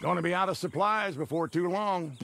Gonna be out of supplies before too long.